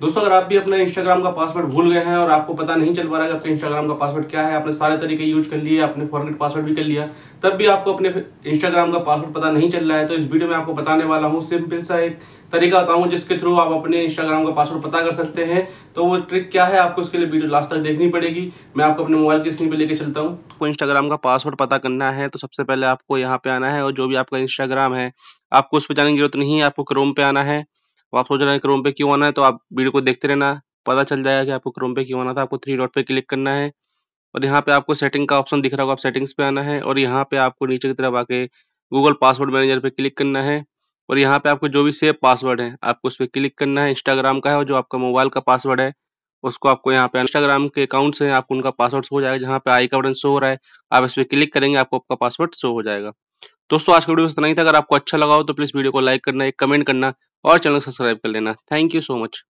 दोस्तों अगर आप भी अपने इंस्टाग्राम का पासवर्ड भूल गए हैं और आपको पता नहीं चल पा रहा है आपका इंस्टाग्राम का पासवर्ड क्या है आपने सारे तरीके यूज कर लिए आपने फॉरगेट पासवर्ड भी कर लिया तब भी आपको अपने इंस्टाग्राम का पासवर्ड पता नहीं चल रहा है तो इस वीडियो में आपको बताने वाला हूँ सिंपल सा एक तरीका बताऊँ जिसके थ्रू आप अपने इंस्टाग्राम का पासवर्ड पता कर सकते हैं तो वो ट्रिक क्या है आपको इसके लिए वीडियो लास्ट तक देखनी पड़ेगी मैं आपको अपने मोबाइल की स्क्रीन पर लेकर चलता हूँ आपको इंस्टाग्राम का पासवर्ड पता करना है तो सबसे पहले आपको यहाँ पे आना है और जो भी आपका इंस्टाग्राम है आपको उस पर जाने की जरूरत नहीं है आपको क्रोम पे आना है आप सोच रहे हैं क्रोम पे क्यों आना है तो आप वीडियो को देखते रहना पता चल जाएगा कि आपको क्रोम पे क्यों आना था आपको थ्री डॉट पे क्लिक करना है और यहाँ पे आपको सेटिंग का ऑप्शन दिख रहा होगा आप सेटिंग्स पे आना है और यहाँ पे आपको नीचे की तरफ आके गूगल पासवर्ड मैनेजर पे क्लिक करना है और यहाँ पे आपको जो भी सेव पासवर्ड है आपको उस पर क्लिक करना है इंस्टाग्राम का है और जो आपका मोबाइल का पासवर्ड है उसको आपको यहाँ पे इंस्टाग्राम के अकाउंट से आपको उनका पासवर्ड शो हो जाएगा जहाँ पे आई का बटन शो हो रहा है आप इस पर क्लिक करेंगे आपको आपका पासवर्ड शो हो जाएगा दोस्तों आज का वीडियो इतना ही था अगर आपको अच्छा लगा हो तो प्लीज़ वीडियो को लाइक करना एक कमेंट करना और चैनल सब्सक्राइब कर लेना थैंक यू सो मच